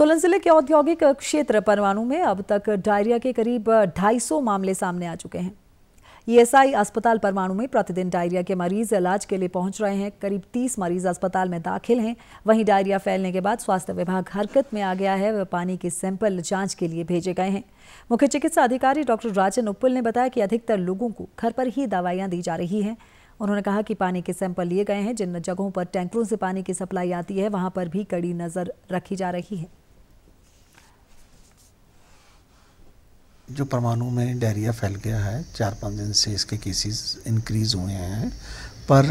सोलन जिले के औद्योगिक क्षेत्र परवाणु में अब तक डायरिया के करीब 250 मामले सामने आ चुके हैं ईएसआई e अस्पताल परमाणु में प्रतिदिन डायरिया के मरीज इलाज के लिए पहुंच रहे हैं करीब 30 मरीज अस्पताल में दाखिल हैं वहीं डायरिया फैलने के बाद स्वास्थ्य विभाग हरकत में आ गया है वह पानी के सैंपल जांच के लिए भेजे गए हैं मुख्य चिकित्सा अधिकारी डॉक्टर राजन उप्पल ने बताया कि अधिकतर लोगों को घर पर ही दवाइयाँ दी जा रही हैं उन्होंने कहा कि पानी के सैंपल लिए गए हैं जिन जगहों पर टैंकरों से पानी की सप्लाई आती है वहाँ पर भी कड़ी नज़र रखी जा रही है जो परमाणु में डायरिया फैल गया है चार पाँच दिन से इसके केसेस इंक्रीज़ हुए हैं पर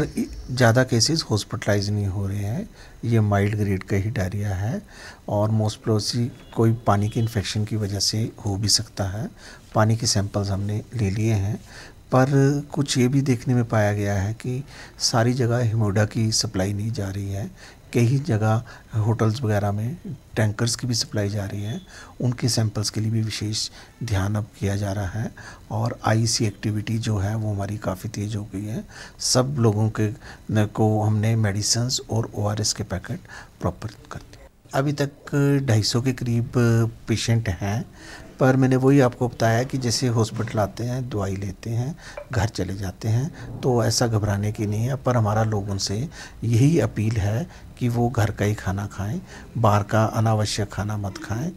ज़्यादा केसेस हॉस्पिटलाइज नहीं हो रहे हैं ये माइल्ड ग्रेड का ही डायरिया है और मोस्ट कोई पानी के इन्फेक्शन की वजह से हो भी सकता है पानी के सैंपल्स हमने ले लिए हैं पर कुछ ये भी देखने में पाया गया है कि सारी जगह हिमोडा की सप्लाई नहीं जा रही है कई जगह होटल्स वगैरह में टैंकर्स की भी सप्लाई जा रही है उनके सैंपल्स के लिए भी विशेष ध्यान अब किया जा रहा है और आईसी एक्टिविटी e जो है वो हमारी काफ़ी तेज़ हो गई है सब लोगों के को हमने मेडिसन्स और ओआरएस के पैकेट प्रॉपर कर अभी तक 250 के करीब पेशेंट हैं पर मैंने वही आपको बताया कि जैसे हॉस्पिटल आते हैं दवाई लेते हैं घर चले जाते हैं तो ऐसा घबराने की नहीं है पर हमारा लोगों से यही अपील है कि वो घर का ही खाना खाएं बाहर का अनावश्यक खाना मत खाएं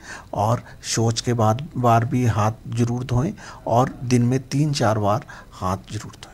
और शौच के बाद बार भी हाथ ज़रूर धोएं और दिन में तीन चार बार हाथ ज़रूर धोएं